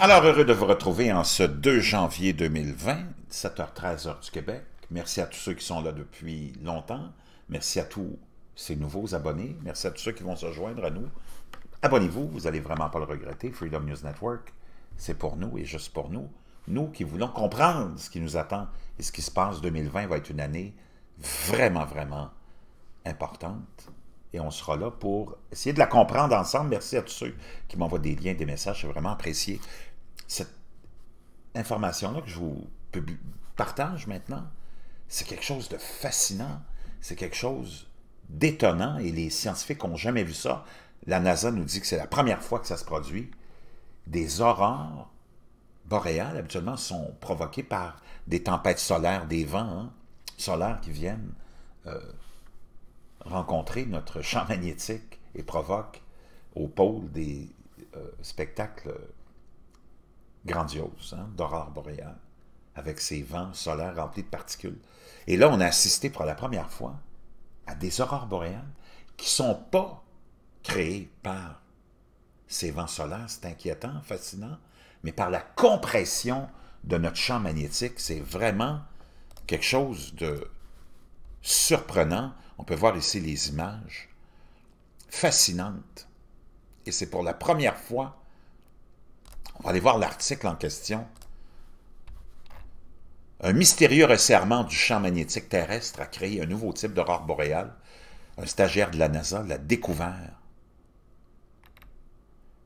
Alors, heureux de vous retrouver en ce 2 janvier 2020, 7 h 13 h du Québec. Merci à tous ceux qui sont là depuis longtemps. Merci à tous ces nouveaux abonnés. Merci à tous ceux qui vont se joindre à nous. Abonnez-vous, vous n'allez vraiment pas le regretter. Freedom News Network, c'est pour nous et juste pour nous. Nous qui voulons comprendre ce qui nous attend et ce qui se passe. 2020 va être une année vraiment, vraiment importante et on sera là pour essayer de la comprendre ensemble. Merci à tous ceux qui m'envoient des liens, des messages. J'ai vraiment apprécié cette information-là que je vous partage maintenant. C'est quelque chose de fascinant. C'est quelque chose d'étonnant et les scientifiques n'ont jamais vu ça. La NASA nous dit que c'est la première fois que ça se produit. Des aurores boréales, habituellement, sont provoquées par des tempêtes solaires, des vents hein, solaires qui viennent euh, rencontrer notre champ magnétique et provoque au pôle des euh, spectacles grandioses hein, d'aurores boréales, avec ces vents solaires remplis de particules. Et là, on a assisté pour la première fois à des aurores boréales qui ne sont pas créées par ces vents solaires. C'est inquiétant, fascinant, mais par la compression de notre champ magnétique, c'est vraiment quelque chose de surprenant on peut voir ici les images fascinantes. Et c'est pour la première fois, on va aller voir l'article en question, un mystérieux resserrement du champ magnétique terrestre a créé un nouveau type d'aurore boréale. Un stagiaire de la NASA l'a découvert.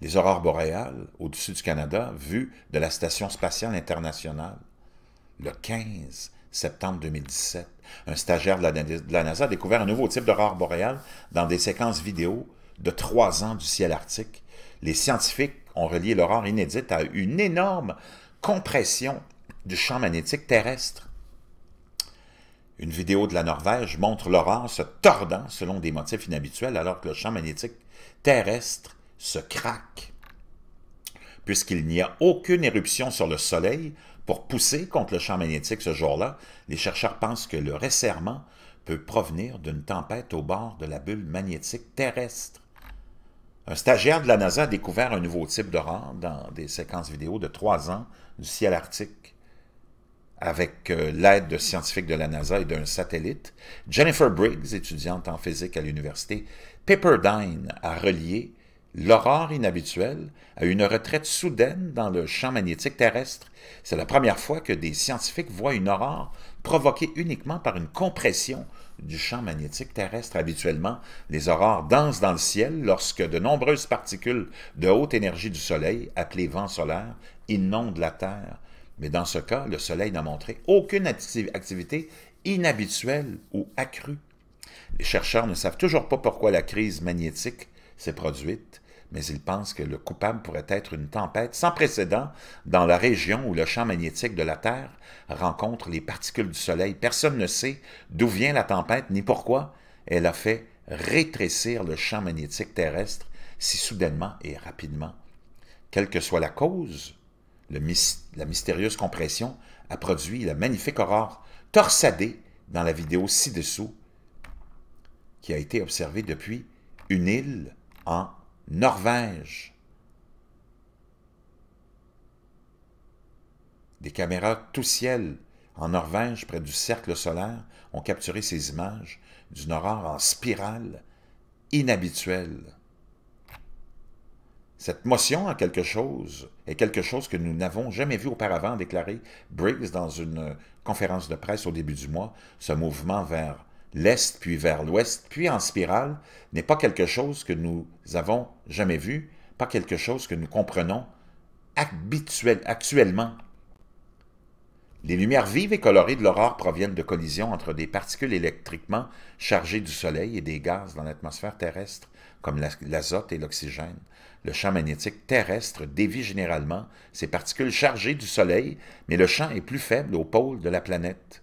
Les aurores boréales au-dessus du Canada, vues de la Station spatiale internationale, le 15 septembre 2017, un stagiaire de la, NASA a découvert un nouveau type d'aurore boréale dans des séquences vidéo de trois ans du ciel arctique. Les scientifiques ont relié l'aurore inédite à une énorme compression du champ magnétique terrestre. Une vidéo de la Norvège montre l'aurore se tordant selon des motifs inhabituels alors que le champ magnétique terrestre se craque puisqu'il n'y a aucune éruption sur le Soleil pour pousser contre le champ magnétique ce jour-là, les chercheurs pensent que le resserrement peut provenir d'une tempête au bord de la bulle magnétique terrestre. Un stagiaire de la NASA a découvert un nouveau type rang dans des séquences vidéo de trois ans du ciel arctique. Avec euh, l'aide de scientifiques de la NASA et d'un satellite, Jennifer Briggs, étudiante en physique à l'université Pepperdine, a relié L'aurore inhabituelle a une retraite soudaine dans le champ magnétique terrestre. C'est la première fois que des scientifiques voient une aurore provoquée uniquement par une compression du champ magnétique terrestre. Habituellement, les aurores dansent dans le ciel lorsque de nombreuses particules de haute énergie du Soleil, appelées vents solaires, inondent la Terre. Mais dans ce cas, le Soleil n'a montré aucune activité inhabituelle ou accrue. Les chercheurs ne savent toujours pas pourquoi la crise magnétique s'est produite, mais il pense que le coupable pourrait être une tempête sans précédent dans la région où le champ magnétique de la Terre rencontre les particules du Soleil. Personne ne sait d'où vient la tempête ni pourquoi elle a fait rétrécir le champ magnétique terrestre si soudainement et rapidement. Quelle que soit la cause, le la mystérieuse compression a produit la magnifique aurore torsadée dans la vidéo ci-dessous qui a été observée depuis une île en Norvège. Des caméras tout ciel en Norvège, près du cercle solaire, ont capturé ces images d'une horreur en spirale inhabituelle. Cette motion en quelque chose est quelque chose que nous n'avons jamais vu auparavant, déclaré Briggs dans une conférence de presse au début du mois, ce mouvement vers l'Est puis vers l'Ouest, puis en spirale, n'est pas quelque chose que nous avons jamais vu, pas quelque chose que nous comprenons actuellement. Les lumières vives et colorées de l'aurore proviennent de collisions entre des particules électriquement chargées du Soleil et des gaz dans l'atmosphère terrestre, comme l'azote et l'oxygène. Le champ magnétique terrestre dévie généralement ces particules chargées du Soleil, mais le champ est plus faible au pôle de la planète.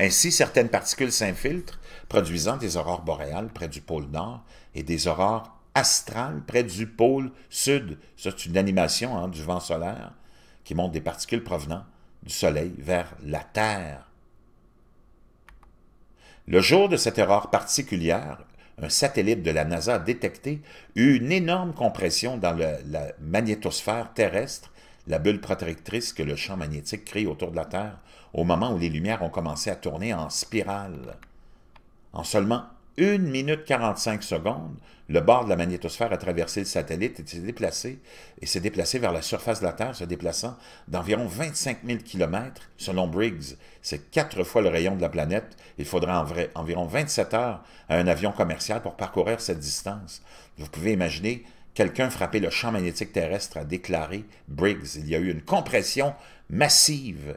Ainsi, certaines particules s'infiltrent, produisant des aurores boréales près du pôle Nord et des aurores astrales près du pôle Sud. C'est une animation hein, du vent solaire qui montre des particules provenant du Soleil vers la Terre. Le jour de cette erreur particulière, un satellite de la NASA a détecté une énorme compression dans la magnétosphère terrestre, la bulle protectrice que le champ magnétique crée autour de la Terre au moment où les lumières ont commencé à tourner en spirale. En seulement 1 minute 45 secondes, le bord de la magnétosphère a traversé le satellite et s'est déplacé, et s'est déplacé vers la surface de la Terre, se déplaçant d'environ 25 000 km, selon Briggs. C'est quatre fois le rayon de la planète. Il faudra en vrai environ 27 heures à un avion commercial pour parcourir cette distance. Vous pouvez imaginer quelqu'un frapper le champ magnétique terrestre, a déclaré Briggs. Il y a eu une compression massive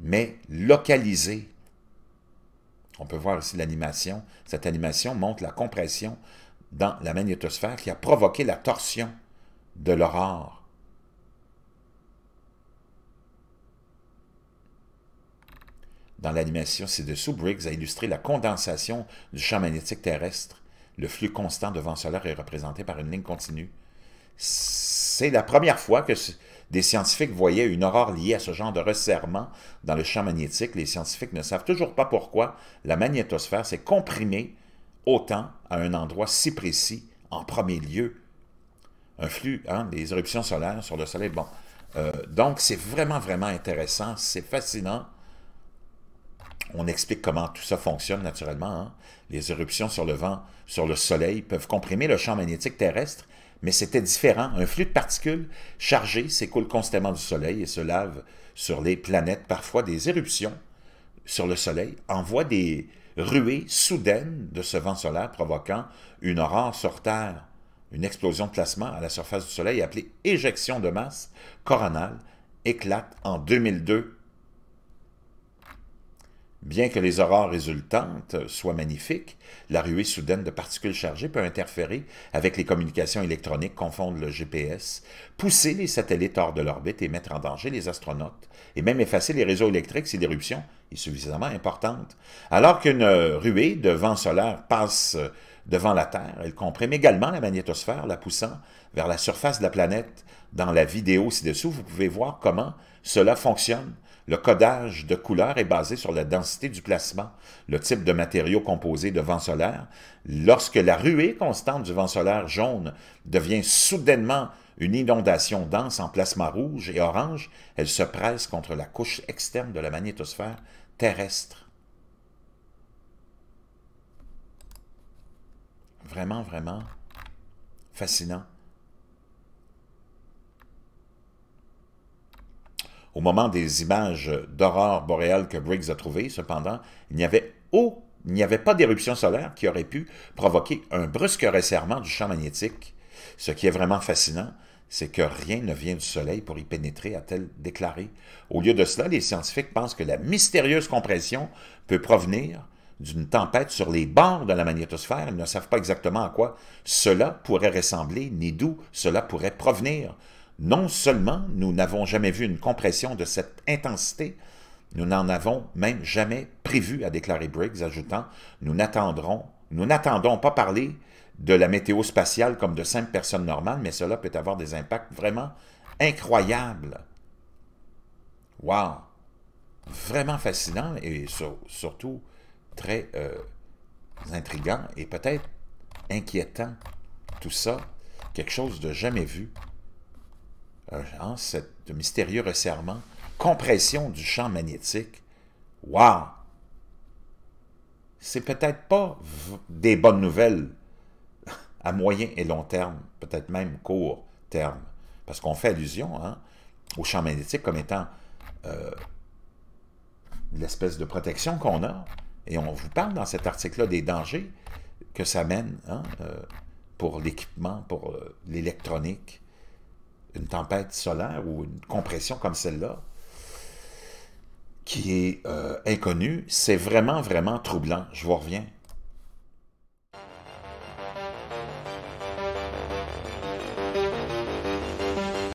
mais localisé. On peut voir ici l'animation. Cette animation montre la compression dans la magnétosphère qui a provoqué la torsion de l'aurore. Dans l'animation ci-dessous, Briggs a illustré la condensation du champ magnétique terrestre. Le flux constant de vent solaire est représenté par une ligne continue. C'est la première fois que des scientifiques voyaient une horreur liée à ce genre de resserrement dans le champ magnétique. Les scientifiques ne savent toujours pas pourquoi la magnétosphère s'est comprimée autant à un endroit si précis en premier lieu. Un flux, hein, des éruptions solaires sur le soleil. Bon. Euh, donc, c'est vraiment, vraiment intéressant. C'est fascinant. On explique comment tout ça fonctionne naturellement. Hein. Les éruptions sur le vent, sur le soleil, peuvent comprimer le champ magnétique terrestre mais c'était différent. Un flux de particules chargé s'écoule constamment du Soleil et se lave sur les planètes. Parfois, des éruptions sur le Soleil envoient des ruées soudaines de ce vent solaire provoquant une aurore sur Terre, une explosion de plasma à la surface du Soleil appelée éjection de masse coronale éclate en 2002 Bien que les aurores résultantes soient magnifiques, la ruée soudaine de particules chargées peut interférer avec les communications électroniques, confondre le GPS, pousser les satellites hors de l'orbite et mettre en danger les astronautes, et même effacer les réseaux électriques si l'éruption est suffisamment importante. Alors qu'une ruée de vent solaire passe devant la Terre, elle comprime également la magnétosphère, la poussant vers la surface de la planète. Dans la vidéo ci-dessous, vous pouvez voir comment cela fonctionne. Le codage de couleurs est basé sur la densité du plasma, le type de matériau composé de vent solaire. Lorsque la ruée constante du vent solaire jaune devient soudainement une inondation dense en plasma rouge et orange, elle se presse contre la couche externe de la magnétosphère terrestre. Vraiment, vraiment fascinant. Au moment des images d'aurore boréale que Briggs a trouvées, cependant, il n'y avait n'y avait pas d'éruption solaire qui aurait pu provoquer un brusque resserrement du champ magnétique. Ce qui est vraiment fascinant, c'est que rien ne vient du Soleil pour y pénétrer, a-t-elle déclaré. Au lieu de cela, les scientifiques pensent que la mystérieuse compression peut provenir d'une tempête sur les bords de la magnétosphère. Ils ne savent pas exactement à quoi cela pourrait ressembler, ni d'où cela pourrait provenir non seulement nous n'avons jamais vu une compression de cette intensité, nous n'en avons même jamais prévu, a déclaré Briggs, ajoutant « Nous n'attendrons, nous n'attendons pas parler de la météo spatiale comme de simples personnes normales, mais cela peut avoir des impacts vraiment incroyables. » Wow! Vraiment fascinant et surtout très euh, intriguant et peut-être inquiétant. Tout ça, quelque chose de jamais vu cet mystérieux resserrement, compression du champ magnétique. Wow! C'est peut-être pas des bonnes nouvelles à moyen et long terme, peut-être même court terme, parce qu'on fait allusion hein, au champ magnétique comme étant euh, l'espèce de protection qu'on a, et on vous parle dans cet article-là des dangers que ça mène hein, euh, pour l'équipement, pour euh, l'électronique, une tempête solaire ou une compression comme celle-là, qui est euh, inconnue, c'est vraiment, vraiment troublant. Je vous reviens.